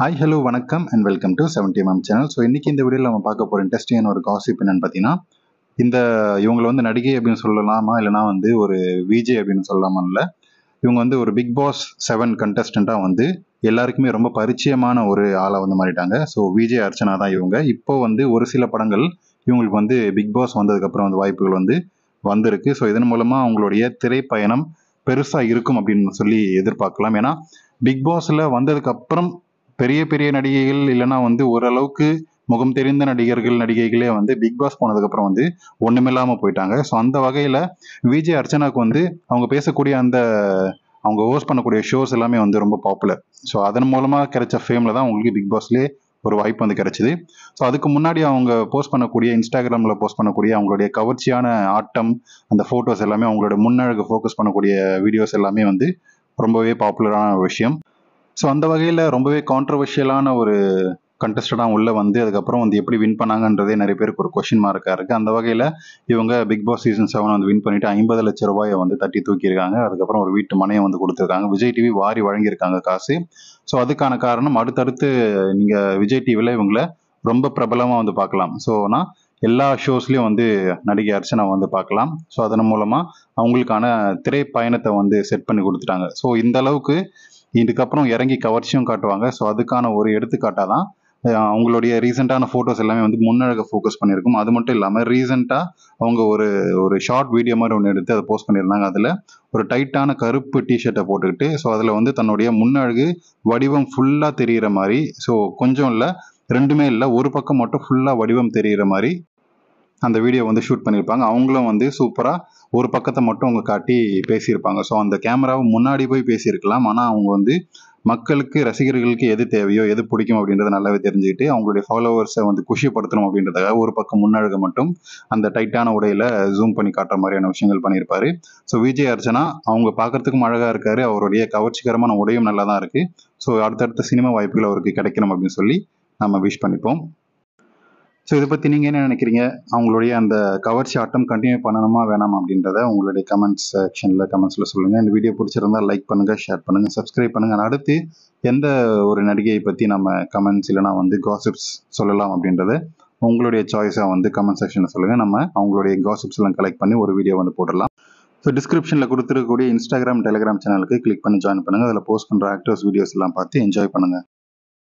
hi hello வணக்கம் and welcome to seventy ma'am channel so இன்றைக்கி இந்த வீடியோவில் நம்ம பார்க்க போகிற இன்ட்ரெஸ்டிங்கான ஒரு காசிப் என்னென்னு பார்த்தீங்கன்னா இந்த இவங்களை வந்து நடிகை அப்படின்னு சொல்லலாமா இல்லைனா வந்து ஒரு விஜே அப்படின்னு சொல்லலாமா இல்லை இவங்க வந்து ஒரு பிக் பாஸ் செவன் கண்டஸ்டண்ட்டாக வந்து எல்லாருக்குமே ரொம்ப பரிச்சயமான ஒரு ஆளாக வந்து மாறிட்டாங்க ஸோ விஜே அர்ச்சனா தான் இவங்க இப்போ வந்து ஒரு சில படங்கள் இவங்களுக்கு வந்து பிக் பாஸ் வந்ததுக்கப்புறம் வந்து வாய்ப்புகள் வந்து வந்திருக்கு ஸோ இதன் மூலமாக அவங்களுடைய திரைப்பயணம் பெருசாக இருக்கும் அப்படின்னு சொல்லி எதிர்பார்க்கலாம் ஏன்னா பிக் பாஸில் வந்ததுக்கப்புறம் பெரிய பெரிய நடிகைகள் இல்லைன்னா வந்து ஓரளவுக்கு முகம் தெரிந்த நடிகர்கள் நடிகைகளே வந்து பிக் பாஸ் போனதுக்கப்புறம் வந்து ஒன்றுமில்லாமல் போயிட்டாங்க ஸோ அந்த வகையில் விஜய் அர்ச்சனாவுக்கு வந்து அவங்க பேசக்கூடிய அந்த அவங்க ஹோஸ்ட் பண்ணக்கூடிய ஷோஸ் எல்லாமே வந்து ரொம்ப பாப்புலர் ஸோ அதன் மூலமாக கிடைச்ச ஃபேமில் தான் அவங்களுக்கு பிக் பாஸ்லேயே ஒரு வாய்ப்பு வந்து கிடைச்சிது ஸோ அதுக்கு முன்னாடி அவங்க போஸ்ட் பண்ணக்கூடிய இன்ஸ்டாகிராமில் போஸ்ட் பண்ணக்கூடிய அவங்களுடைய கவர்ச்சியான ஆட்டம் அந்த ஃபோட்டோஸ் எல்லாமே அவங்களோட முன்னழகு ஃபோக்கஸ் பண்ணக்கூடிய வீடியோஸ் எல்லாமே வந்து ரொம்பவே பாப்புலரான விஷயம் ஸோ அந்த வகையில் ரொம்பவே கான்ட்ரவர்ஷியலான ஒரு கண்டஸ்டடாக உள்ளே வந்து அதுக்கப்புறம் வந்து எப்படி வின் பண்ணாங்கன்றதே நிறைய பேருக்கு ஒரு கொஷின் மார்க்காக இருக்குது அந்த வகையில் இவங்க பிக் பாஸ் சீசன் செவன் வந்து வின் பண்ணிவிட்டு ஐம்பது லட்ச ரூபாயை வந்து தட்டி தூக்கியிருக்காங்க அதுக்கப்புறம் ஒரு வீட்டு மனையை வந்து கொடுத்துருக்காங்க விஜய் டிவி வாரி வழங்கியிருக்காங்க காசு ஸோ அதுக்கான காரணம் அடுத்தடுத்து நீங்கள் விஜய் டிவியில் இவங்களை ரொம்ப பிரபலமாக வந்து பார்க்கலாம் ஸோ நான் எல்லா ஷோஸ்லேயும் வந்து நடிகை அர்ச்சனை வந்து பார்க்கலாம் ஸோ அதன் மூலமாக அவங்களுக்கான திரைப்பயணத்தை வந்து செட் பண்ணி கொடுத்துட்டாங்க ஸோ இந்த அளவுக்கு இதுக்கப்புறம் இறங்கி கவர்ச்சியும் காட்டுவாங்க ஸோ அதுக்கான ஒரு எடுத்துக்காட்டாக தான் அவங்களுடைய ரீசெண்டான ஃபோட்டோஸ் எல்லாமே வந்து முன்னழக ஃபோக்கஸ் பண்ணியிருக்கும் அது மட்டும் இல்லாமல் ரீசெண்டாக அவங்க ஒரு ஒரு ஷார்ட் வீடியோ மாதிரி ஒன்று எடுத்து அதை போஸ்ட் பண்ணியிருந்தாங்க அதில் ஒரு டைட்டான கருப்பு டிஷர்ட்டை போட்டுக்கிட்டு ஸோ அதில் வந்து தன்னுடைய முன்னழகு வடிவம் ஃபுல்லாக தெரிகிற மாதிரி ஸோ கொஞ்சம் இல்லை ரெண்டுமே இல்லை ஒரு பக்கம் மட்டும் ஃபுல்லாக வடிவம் தெரிகிற மாதிரி அந்த வீடியோ வந்து ஷூட் பண்ணியிருப்பாங்க அவங்களும் வந்து சூப்பராக ஒரு பக்கத்தை மட்டும் அவங்க காட்டி பேசியிருப்பாங்க ஸோ அந்த கேமராவை முன்னாடி போய் பேசியிருக்கலாம் ஆனால் அவங்க வந்து மக்களுக்கு ரசிகர்களுக்கு எது தேவையோ எது பிடிக்கும் அப்படின்றத நல்லாவே தெரிஞ்சுக்கிட்டு அவங்களுடைய ஃபாலோவர்ஸை வந்து குஷிப்படுத்தணும் அப்படின்றதாக ஒரு பக்கம் முன்னழக மட்டும் அந்த டைட்டான உடையில ஜூம் பண்ணி காட்டுற மாதிரியான விஷயங்கள் பண்ணியிருப்பாரு ஸோ விஜய் அர்ச்சனா அவங்க பார்க்கறதுக்கும் அழகா இருக்காரு அவருடைய கவர்ச்சிகரமான உடையும் நல்லா தான் இருக்கு ஸோ அடுத்தடுத்த சினிமா வாய்ப்புகள் அவருக்கு கிடைக்கணும் அப்படின்னு சொல்லி நம்ம விஷ் பண்ணிப்போம் ஸோ இதை பற்றி நீங்கள் என்ன நினைக்கிறீங்க அவங்களுடைய அந்த கவர்ச்சி ஆட்டம் கண்டினியூ பண்ணணுமா வேணாமா அப்படின்றத உங்களுடைய கமெண்ட்ஸ் செக்ஷனில் கமெண்ட்ஸில் சொல்லுங்கள் இந்த வீடியோ பிடிச்சிருந்தால் லைக் பண்ணுங்கள் ஷேர் பண்ணுங்கள் சப்ஸ்கிரைப் பண்ணுங்கள் அடுத்து எந்த ஒரு நடிகையை பற்றி நம்ம கமெண்ட்ஸ் இல்லைனா வந்து காசிப்ஸ் சொல்லலாம் அப்படின்றத உங்களுடைய சாய்ஸாக வந்து கமெண்ட் செக்ஷனில் சொல்லுங்கள் நம்ம அவங்களுடைய காசிப்ஸ் எல்லாம் கலெக்ட் பண்ணி ஒரு வீடியோ வந்து போடலாம் ஸோ டிஸ்கிரிப்ஷனில் கொடுத்துருக்கக்கூடிய இன்ஸ்டாகிராம் டெலிகிராம் சேனலுக்கு கிளிக் பண்ணி ஜாயின் பண்ணுங்கள் அதில் போஸ்ட் பண்ணுற ஆக்டர்ஸ் வீடியோஸ் எல்லாம் பார்த்து என்ஜாய் பண்ணுங்கள்